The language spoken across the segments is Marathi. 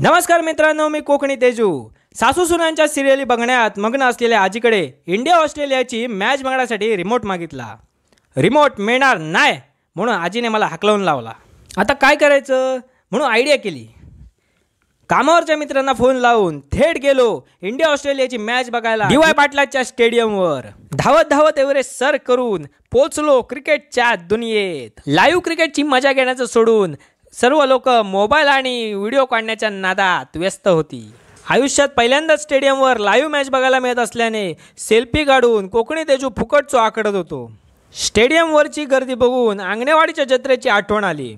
नमस्कार मित्रांनो मी कोकणी तेजू सासू सुनांच्या सिरियली बघण्यात मग्न असलेल्या आजीकडे इंडिया ऑस्ट्रेलियाची मॅच बघण्यासाठी रिमोट मागितला रिमोट मिळणार नाही म्हणून आजीने मला हाकलवून लावला आता काय करायचं म्हणून आयडिया केली कामावरच्या मित्रांना फोन लावून थेट गेलो इंडिया ऑस्ट्रेलियाची मॅच बघायला डीवाय पाटलाच्या स्टेडियमवर धावत धावत एव्हरेस्ट सर करून पोचलो क्रिकेटच्या दुनियेत लाईव्ह क्रिकेटची मजा घेण्याचं सोडून सर्व लोक मोबाईल आणि व्हिडिओ काढण्याच्या नादात व्यस्त होती आयुष्यात पहिल्यांदाच स्टेडियमवर लाईव्ह मॅच बघायला मिळत असल्याने सेल्फी काढून कोकणी तेजू फुकट चो आकडत होतो स्टेडियमवरची गर्दी बघून आंगणेवाडीच्या जत्रेची आठवण आली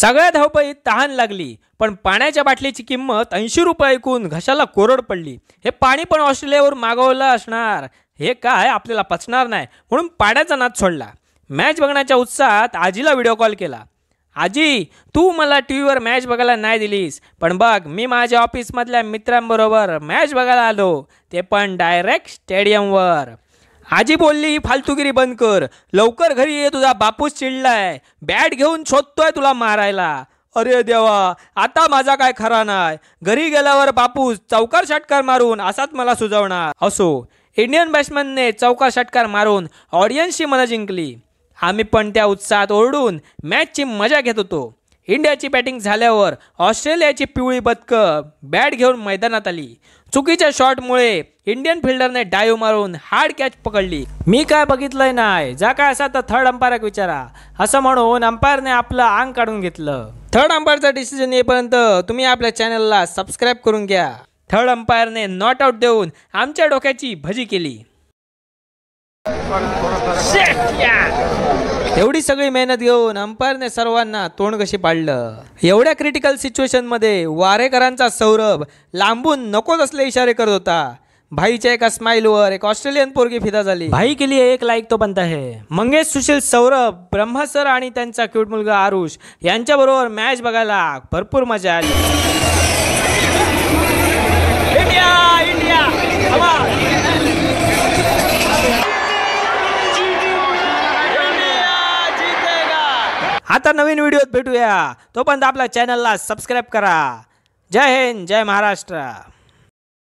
सगळ्या धावपळीत तहान लागली पण पाण्याच्या बाटलीची किंमत ऐंशी रुपये ऐकून घशाला कोरड पडली हे पाणी पण ऑस्ट्रेलियावर मागवलं असणार हे काय आपल्याला पचणार नाही म्हणून पाण्याचा नाद सोडला मॅच बघण्याच्या उत्साहात आजीला व्हिडिओ कॉल केला आजी तू मला टी व्हीवर मॅच बघायला नाही दिलीस पण बघ मी माझ्या ऑफिसमधल्या मित्रांबरोबर मॅच बघायला आलो ते पण डायरेक्ट स्टेडियमवर आजी बोलली ही फालतुगिरी बंद कर लवकर घरी ये तुझा बापूस चिडलाय बॅट घेऊन शोधतोय तुला मारायला अरे देवा आता माझा काय खरा नाही घरी गेल्यावर बापूस चौकार षटकार मारून असाच मला सुजवणार असो इंडियन बॅट्समनने चौकार षटकार मारून ऑडियन्सची मला जिंकली आम्ही पण त्या उत्साहात ओरडून मॅचची मजा घेत होतो इंडियाची बॅटिंग झाल्यावर ऑस्ट्रेलियाची पिवळी बदक बॅट घेऊन मैदानात आली चुकीच्या शॉटमुळे इंडियन फिल्डरने डायव मारून हार्ड कॅच पकडली मी काय बघितलंय नाही जा काय असा तर थर्ड अंपायरक विचारा असं म्हणून अंपायरने आपलं अंग काढून घेतलं थर्ड अंपायरचा डिसिजन येईपर्यंत तुम्ही आपल्या चॅनलला सबस्क्राईब करून घ्या थर्ड अंपायरने नॉट आउट देऊन आमच्या डोक्याची भजी केली एवढी सगळी मेहनत घेऊन अंपायरने सर्वांना तोंड कशी पाडलं एवढ्या क्रिटिकल सिच्युएशनमध्ये वारेकरांचा सौरभ लांबून नकोच असले इशारे करत होता भाईच्या एका स्माईलवर एक ऑस्ट्रेलियन पोरगी फिदा झाली भाई के लिए एक लाईक तो बनता है मंगेश सुशील सौरभ सर आणि त्यांचा क्यूट मुलगा आरुष यांच्याबरोबर मॅच बघायला भरपूर मजा आली आता नवीन व्हिडिओत भेटूया तोपर्यंत आपल्या चॅनलला सबस्क्राईब करा जय हिंद जय महाराष्ट्र